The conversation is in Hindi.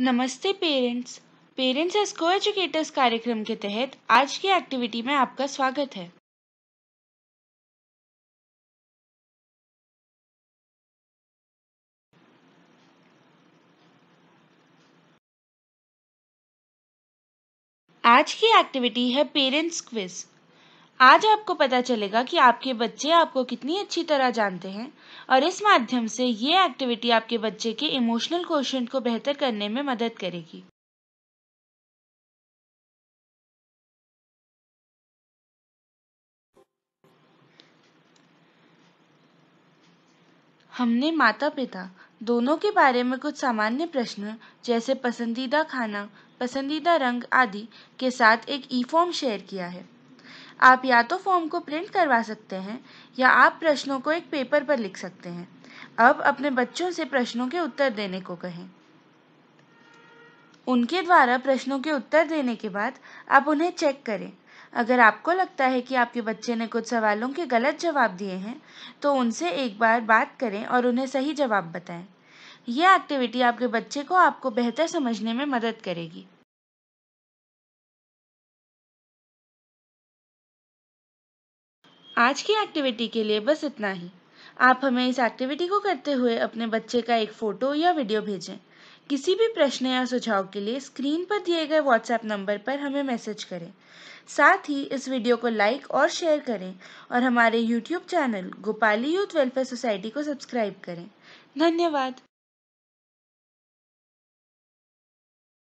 नमस्ते parents parents as co-educators कार्यक्रम के तहत आज की एक्टिविटी में आपका स्वागत है आज की एक्टिविटी है पेरेंट्स क्विज आज आपको पता चलेगा कि आपके बच्चे आपको कितनी अच्छी तरह जानते हैं और इस माध्यम से ये एक्टिविटी आपके बच्चे के इमोशनल क्वेश्चन को बेहतर करने में मदद करेगी हमने माता पिता दोनों के बारे में कुछ सामान्य प्रश्न जैसे पसंदीदा खाना पसंदीदा रंग आदि के साथ एक ई फॉर्म शेयर किया है आप या तो फॉर्म को प्रिंट करवा सकते हैं या आप प्रश्नों को एक पेपर पर लिख सकते हैं अब अपने बच्चों से प्रश्नों के उत्तर देने को कहें उनके द्वारा प्रश्नों के उत्तर देने के बाद आप उन्हें चेक करें अगर आपको लगता है कि आपके बच्चे ने कुछ सवालों के गलत जवाब दिए हैं तो उनसे एक बार बात करें और उन्हें सही जवाब बताएं। यह एक्टिविटी आपके बच्चे को आपको बेहतर समझने में मदद करेगी आज की एक्टिविटी के लिए बस इतना ही आप हमें इस एक्टिविटी को करते हुए अपने बच्चे का एक फ़ोटो या वीडियो भेजें किसी भी प्रश्न या सुझाव के लिए स्क्रीन पर दिए गए व्हाट्सएप नंबर पर हमें मैसेज करें साथ ही इस वीडियो को लाइक और शेयर करें और हमारे YouTube channel Gopali youth welfare society को सब्सक्राइब करें धन्यवाद